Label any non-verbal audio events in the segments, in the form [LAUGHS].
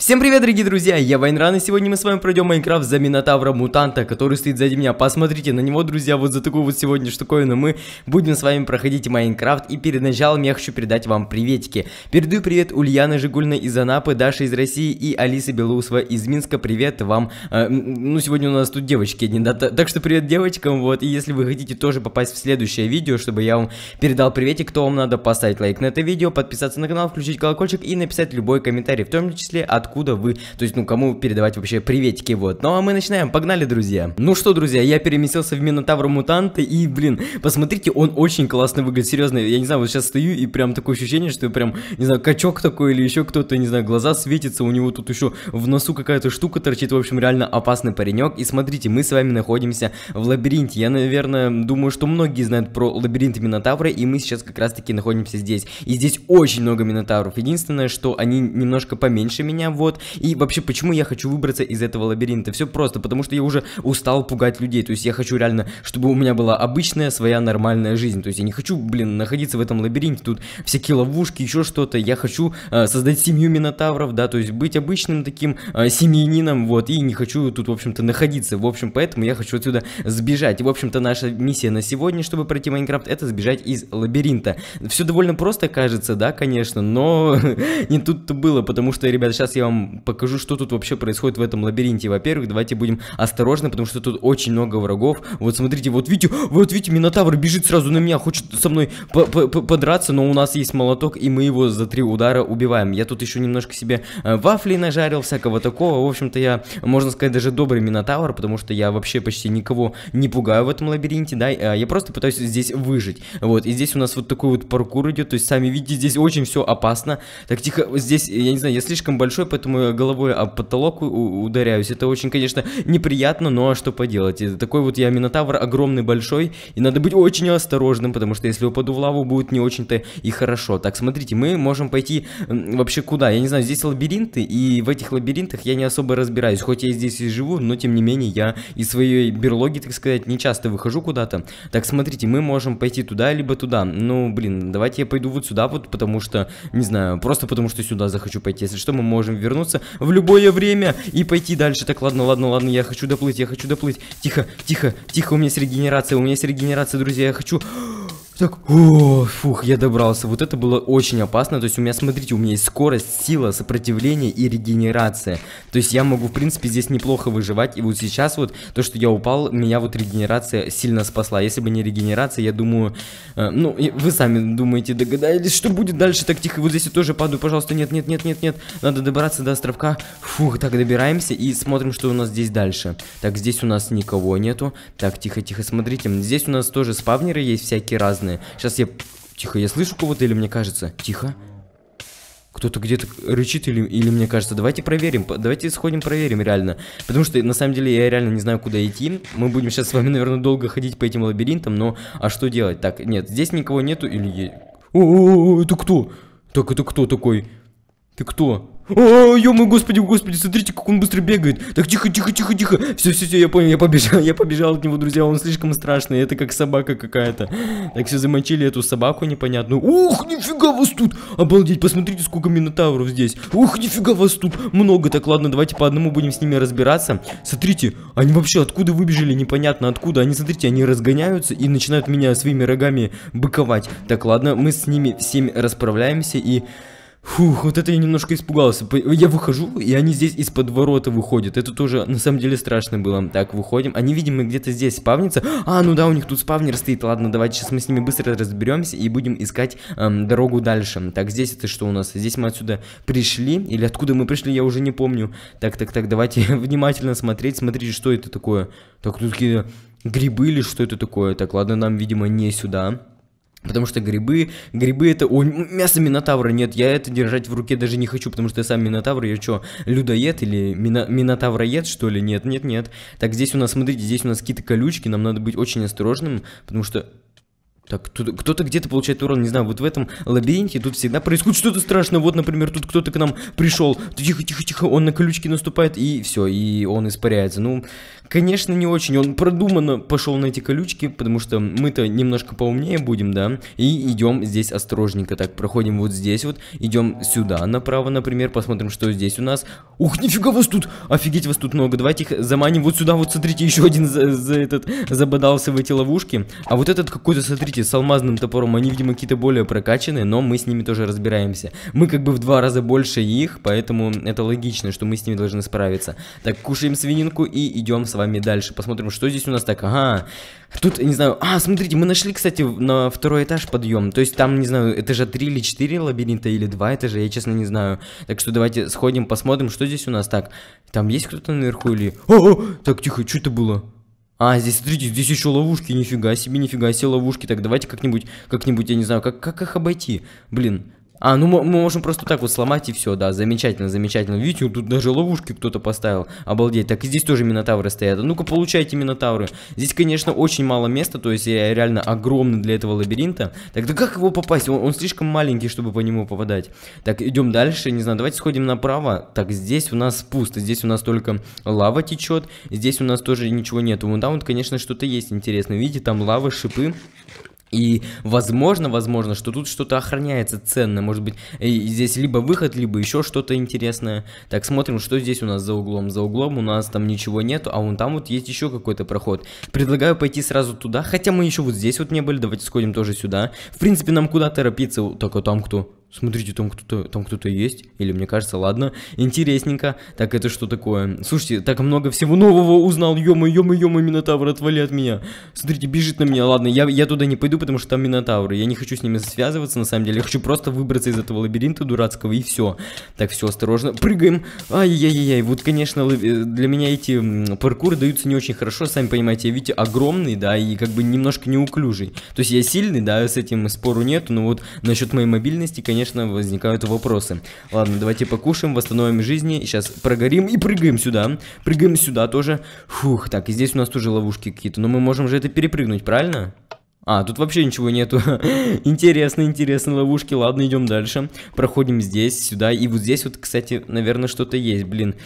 Всем привет, дорогие друзья, я Вайнран, и сегодня мы с вами пройдем Майнкрафт за Минотавра Мутанта, который стоит сзади меня. Посмотрите на него, друзья, вот за такую вот сегодня штуковину мы будем с вами проходить Майнкрафт, и перед началом я хочу передать вам приветики. Передаю привет Ульяне Жигульна из Анапы, Даше из России и Алисе Белоусова из Минска, привет вам. Э, ну, сегодня у нас тут девочки одни, да, так что привет девочкам, вот, и если вы хотите тоже попасть в следующее видео, чтобы я вам передал приветик, то вам надо поставить лайк на это видео, подписаться на канал, включить колокольчик и написать любой комментарий, в том числе от откуда вы, то есть, ну, кому передавать вообще приветики, вот. Ну, а мы начинаем, погнали, друзья. Ну что, друзья, я переместился в Минотавра Мутанты и, блин, посмотрите, он очень классно выглядит, серьезно, я не знаю, вот сейчас стою, и прям такое ощущение, что я прям, не знаю, качок такой или еще кто-то, не знаю, глаза светятся, у него тут еще в носу какая-то штука торчит, в общем, реально опасный паренек. И смотрите, мы с вами находимся в лабиринте. Я, наверное, думаю, что многие знают про лабиринт Минотавра, и мы сейчас как раз-таки находимся здесь. И здесь очень много Минотавров. Единственное, что они немножко поменьше меня, вот. И вообще, почему я хочу выбраться из этого лабиринта? Все просто, потому что я уже устал пугать людей. То есть я хочу реально, чтобы у меня была обычная своя нормальная жизнь. То есть я не хочу, блин, находиться в этом лабиринте. Тут всякие ловушки, еще что-то. Я хочу э, создать семью минотавров, да, то есть быть обычным таким э, семьянином, вот. И не хочу тут, в общем-то, находиться. В общем, поэтому я хочу отсюда сбежать. И, в общем-то, наша миссия на сегодня, чтобы пройти Майнкрафт, это сбежать из лабиринта. Все довольно просто кажется, да, конечно, но [LAUGHS] не тут-то было, потому что, ребят, сейчас я вам вам покажу, что тут вообще происходит в этом лабиринте. Во-первых, давайте будем осторожны, потому что тут очень много врагов. Вот смотрите, вот видите, вот видите, Минотавр бежит сразу на меня, хочет со мной по -по подраться, но у нас есть молоток, и мы его за три удара убиваем. Я тут еще немножко себе э, вафли нажарил, всякого такого. В общем-то, я, можно сказать, даже добрый Минотавр, потому что я вообще почти никого не пугаю в этом лабиринте, да, а я просто пытаюсь здесь выжить. Вот, и здесь у нас вот такой вот паркур идет, то есть, сами видите, здесь очень все опасно. Так, тихо, здесь, я не знаю, я слишком большой, поэтому поэтому головой об потолок ударяюсь. Это очень, конечно, неприятно, но а что поделать. Это такой вот я Минотавр огромный, большой, и надо быть очень осторожным, потому что если упаду в лаву, будет не очень-то и хорошо. Так, смотрите, мы можем пойти вообще куда? Я не знаю, здесь лабиринты, и в этих лабиринтах я не особо разбираюсь. Хоть я здесь и живу, но тем не менее я из своей берлоги, так сказать, не часто выхожу куда-то. Так, смотрите, мы можем пойти туда, либо туда. Ну, блин, давайте я пойду вот сюда вот, потому что, не знаю, просто потому что сюда захочу пойти. Если что, мы можем вернуться вернуться в любое время и пойти дальше. Так, ладно, ладно, ладно, я хочу доплыть, я хочу доплыть. Тихо, тихо, тихо, у меня есть регенерация, у меня есть регенерация, друзья, я хочу... Так, о, фух, я добрался. Вот это было очень опасно. То есть у меня, смотрите, у меня есть скорость, сила, сопротивление и регенерация. То есть я могу, в принципе, здесь неплохо выживать. И вот сейчас вот то, что я упал, меня вот регенерация сильно спасла. Если бы не регенерация, я думаю... Э, ну, вы сами думаете, догадались, что будет дальше. Так, тихо, вот здесь я тоже падаю, пожалуйста. Нет, нет, нет, нет, нет. Надо добраться до островка. Фух, так, добираемся и смотрим, что у нас здесь дальше. Так, здесь у нас никого нету. Так, тихо, тихо, смотрите. Здесь у нас тоже спавнеры есть всякие разные странные. Сейчас я... Тихо, я слышу кого-то или мне кажется? Тихо. Кто-то где-то рычит или, или мне кажется. Давайте проверим, давайте сходим проверим реально. Потому что на самом деле я реально не знаю, куда идти. Мы будем сейчас с вами, наверное, долго ходить по этим лабиринтам, но... А что делать? Так, нет, здесь никого нету или... О, -о, -о, -о это кто? Так, это кто такой? Ты кто? О, мой моё господи, господи, смотрите, как он быстро бегает. Так, тихо, тихо, тихо, тихо. Все, все, все, я понял, я побежал, [LAUGHS] я побежал от него, друзья, он слишком страшный, это как собака какая-то. Так, все, замочили эту собаку непонятную. Ух, нифига вас тут, обалдеть, посмотрите, сколько минотавров здесь. Ух, нифига вас тут, много. Так, ладно, давайте по одному будем с ними разбираться. Смотрите, они вообще откуда выбежали, непонятно откуда. Они, смотрите, они разгоняются и начинают меня своими рогами быковать. Так, ладно, мы с ними всеми расправляемся и... Фух, вот это я немножко испугался. Я выхожу, и они здесь из-под ворота выходят. Это тоже, на самом деле, страшно было. Так, выходим. Они, видимо, где-то здесь спавнятся. А, ну да, у них тут спавнер стоит. Ладно, давайте сейчас мы с ними быстро разберемся и будем искать эм, дорогу дальше. Так, здесь это что у нас? Здесь мы отсюда пришли. Или откуда мы пришли, я уже не помню. Так, так, так, давайте [LAUGHS] внимательно смотреть. Смотрите, что это такое. Так, тут какие грибы или что это такое. Так, ладно, нам, видимо, не сюда. Потому что грибы, грибы это... Ой, мясо Минотавра, нет, я это держать в руке даже не хочу, потому что я сам Минотавр, я что, людоед или мина... Минотавроед, что ли? Нет, нет, нет. Так, здесь у нас, смотрите, здесь у нас какие-то колючки, нам надо быть очень осторожным, потому что... Так, кто-то где-то получает урон, не знаю, вот в этом лабиринте тут всегда происходит что-то страшное. Вот, например, тут кто-то к нам пришел, тихо-тихо-тихо, он на колючки наступает, и все, и он испаряется. Ну, Конечно, не очень. Он продуманно пошел на эти колючки, потому что мы-то немножко поумнее будем, да? И идем здесь осторожненько. Так, проходим вот здесь вот. Идем сюда направо, например. Посмотрим, что здесь у нас. Ух, нифига вас тут! Офигеть, вас тут много. Давайте их заманим вот сюда. Вот, смотрите, еще один за, за этот забодался в эти ловушки. А вот этот какой-то, смотрите, с алмазным топором. Они, видимо, какие-то более прокачанные, но мы с ними тоже разбираемся. Мы как бы в два раза больше их, поэтому это логично, что мы с ними должны справиться. Так, кушаем свининку и идем с вами дальше. Посмотрим, что здесь у нас так. Ага. Тут, не знаю... А, смотрите, мы нашли, кстати, на второй этаж подъем. То есть там, не знаю, этажа 3 или 4 лабиринта, или 2 этажа, я честно не знаю. Так что давайте сходим, посмотрим, что здесь у нас так. Там есть кто-то наверху или... О, о, так, тихо, что это было? А, здесь, смотрите, здесь еще ловушки, нифига себе, нифига себе ловушки. Так, давайте как-нибудь, как-нибудь, я не знаю, как, как их обойти? Блин, а, ну мы можем просто так вот сломать и все, да, замечательно, замечательно. Видите, тут даже ловушки кто-то поставил, обалдеть. Так, и здесь тоже минотавры стоят. А ну-ка, получайте минотавры. Здесь, конечно, очень мало места, то есть я э, реально огромный для этого лабиринта. Так, да как его попасть? Он, он слишком маленький, чтобы по нему попадать. Так, идем дальше, не знаю, давайте сходим направо. Так, здесь у нас пусто, здесь у нас только лава течет, здесь у нас тоже ничего нету. Вон там вот, конечно, что-то есть интересное. Видите, там лава, шипы. И возможно, возможно, что тут что-то охраняется ценное, может быть, здесь либо выход, либо еще что-то интересное. Так, смотрим, что здесь у нас за углом. За углом у нас там ничего нету, а вон там вот есть еще какой-то проход. Предлагаю пойти сразу туда, хотя мы еще вот здесь вот не были, давайте сходим тоже сюда. В принципе, нам куда торопиться, только там кто? Смотрите, там кто-то там кто-то есть. Или мне кажется, ладно. Интересненько. Так, это что такое? Слушайте, так много всего нового узнал. Ёма, ёма, ёма, Минотавр, отвали от меня. Смотрите, бежит на меня. Ладно, я, я туда не пойду, потому что там Минотавры. Я не хочу с ними связываться, на самом деле. Я хочу просто выбраться из этого лабиринта дурацкого и все. Так, все, осторожно. Прыгаем. ай яй яй Вот, конечно, э, для меня эти паркуры даются не очень хорошо. Сами понимаете, я, видите, огромный, да, и как бы немножко неуклюжий. То есть я сильный, да, с этим спору нету. Но вот насчет моей мобильности, конечно, конечно, возникают вопросы. Ладно, давайте покушаем, восстановим жизни. Сейчас прогорим и прыгаем сюда. Прыгаем сюда тоже. Фух, так, и здесь у нас тоже ловушки какие-то. Но мы можем же это перепрыгнуть, правильно? А, тут вообще ничего нету. [LAUGHS] интересно, интересно, ловушки. Ладно, идем дальше. Проходим здесь, сюда. И вот здесь вот, кстати, наверное, что-то есть, блин.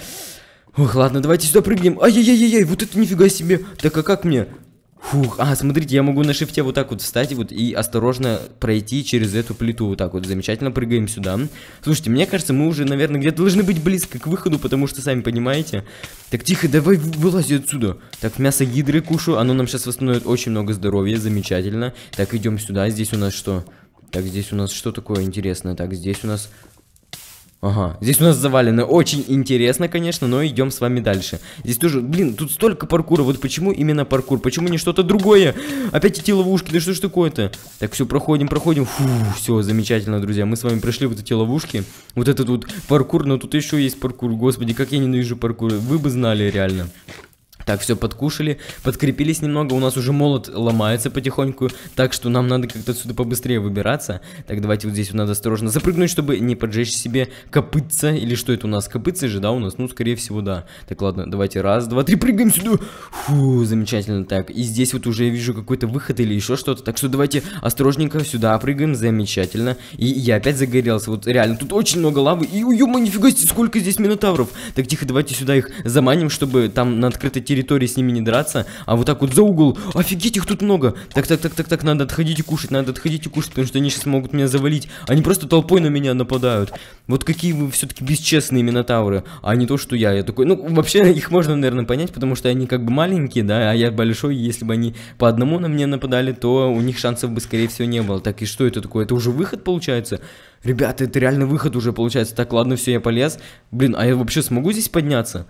Ох, ладно, давайте сюда прыгнем. Ай-яй-яй-яй, вот это нифига себе. Так, а как мне? Фух, а, смотрите, я могу на шифте вот так вот встать вот и осторожно пройти через эту плиту вот так вот. Замечательно, прыгаем сюда. Слушайте, мне кажется, мы уже, наверное, где-то должны быть близко к выходу, потому что, сами понимаете. Так, тихо, давай вылази отсюда. Так, мясо гидры кушаю, оно нам сейчас восстановит очень много здоровья, замечательно. Так, идем сюда, здесь у нас что? Так, здесь у нас что такое интересное? Так, здесь у нас Ага, здесь у нас завалено. Очень интересно, конечно, но идем с вами дальше. Здесь тоже, блин, тут столько паркура. Вот почему именно паркур? Почему не что-то другое? Опять эти ловушки, да что ж такое-то? Так, все, проходим, проходим. Фу, все, замечательно, друзья. Мы с вами прошли вот эти ловушки. Вот этот вот паркур, но тут еще есть паркур. Господи, как я ненавижу паркур. Вы бы знали, реально. Так, все, подкушали, подкрепились немного, у нас уже молот ломается потихоньку, так что нам надо как-то отсюда побыстрее выбираться. Так, давайте вот здесь вот надо осторожно запрыгнуть, чтобы не поджечь себе копытца, или что это у нас, копытцы же, да, у нас, ну, скорее всего, да. Так, ладно, давайте раз, два, три, прыгаем сюда, фу, замечательно, так, и здесь вот уже я вижу какой-то выход или еще что-то, так что давайте осторожненько сюда прыгаем, замечательно. И я опять загорелся, вот реально, тут очень много лавы, и, ё нифига себе, сколько здесь минотавров. Так, тихо, давайте сюда их заманим, чтобы там на открытой территории с ними не драться, а вот так вот за угол. Офигеть, их тут много. Так, так, так, так, так, надо отходить и кушать, надо отходить и кушать, потому что они сейчас могут меня завалить. Они просто толпой на меня нападают. Вот какие вы все-таки бесчестные минотавры, а не то, что я. Я такой, ну, вообще, [LAUGHS] их можно, наверное, понять, потому что они как бы маленькие, да, а я большой, если бы они по одному на меня нападали, то у них шансов бы, скорее всего, не было. Так, и что это такое? Это уже выход, получается? Ребята, это реально выход уже получается. Так, ладно, все, я полез. Блин, а я вообще смогу здесь подняться?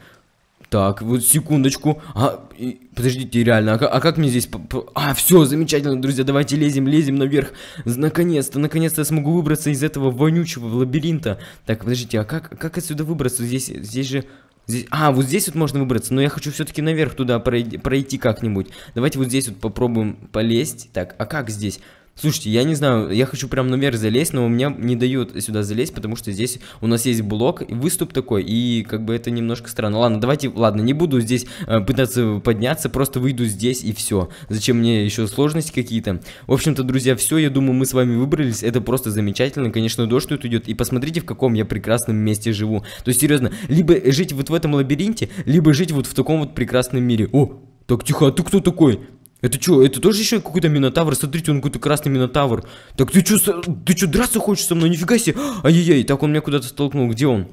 Так, вот секундочку. А, и, подождите, реально, а, а как мне здесь... А, все, замечательно, друзья, давайте лезем, лезем наверх. Наконец-то, наконец-то я смогу выбраться из этого вонючего лабиринта. Так, подождите, а как, как отсюда выбраться? Здесь, здесь же... Здесь... А, вот здесь вот можно выбраться, но я хочу все-таки наверх туда пройти, пройти как-нибудь. Давайте вот здесь вот попробуем полезть. Так, а как здесь? Слушайте, я не знаю, я хочу прям наверх залезть, но у меня не дают сюда залезть, потому что здесь у нас есть блок, выступ такой, и как бы это немножко странно. Ладно, давайте, ладно, не буду здесь э, пытаться подняться, просто выйду здесь и все. Зачем мне еще сложности какие-то? В общем-то, друзья, все, я думаю, мы с вами выбрались, это просто замечательно. Конечно, дождь тут идет, и посмотрите, в каком я прекрасном месте живу. То есть, серьезно, либо жить вот в этом лабиринте, либо жить вот в таком вот прекрасном мире. О, так, тихо, а ты кто такой? Это что, это тоже еще какой-то минотавр? Смотрите, он какой-то красный минотавр. Так ты что, ты что, драться хочешь со мной? Нифига себе. [GASPS] Ай-яй-яй, так он меня куда-то столкнул. Где он?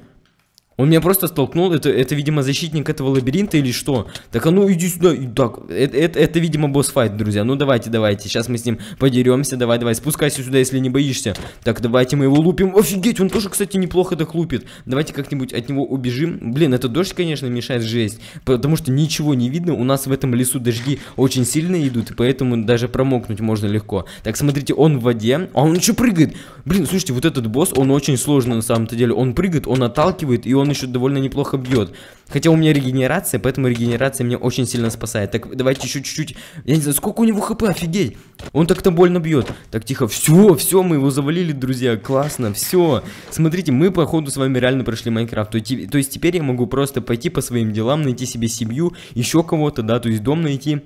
Он меня просто столкнул, это, это видимо, защитник этого лабиринта или что? Так, а ну иди сюда, так, это, это, это видимо, босс-файт, друзья, ну давайте, давайте, сейчас мы с ним подеремся, давай, давай, спускайся сюда, если не боишься. Так, давайте мы его лупим, офигеть, он тоже, кстати, неплохо так лупит. Давайте как-нибудь от него убежим. Блин, это дождь, конечно, мешает жесть, потому что ничего не видно, у нас в этом лесу дожди очень сильно идут, и поэтому даже промокнуть можно легко. Так, смотрите, он в воде, а он еще прыгает. Блин, слушайте, вот этот босс, он очень сложный на самом-то деле, он прыгает, он отталкивает, и он он еще довольно неплохо бьет. Хотя у меня регенерация, поэтому регенерация меня очень сильно спасает. Так, давайте еще чуть-чуть. Я не знаю, сколько у него хп, офигеть. Он так-то больно бьет. Так, тихо, все, все, мы его завалили, друзья, классно, все. Смотрите, мы, походу, с вами реально прошли Майнкрафт. То, то есть теперь я могу просто пойти по своим делам, найти себе семью, еще кого-то, да, то есть дом найти.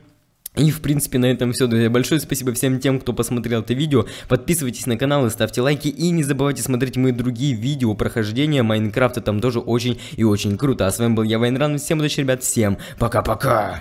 И, в принципе, на этом все, друзья. Большое спасибо всем тем, кто посмотрел это видео. Подписывайтесь на канал и ставьте лайки. И не забывайте смотреть мои другие видео прохождения Майнкрафта. Там тоже очень и очень круто. А с вами был я, Вайнран. Всем удачи, ребят. Всем пока-пока.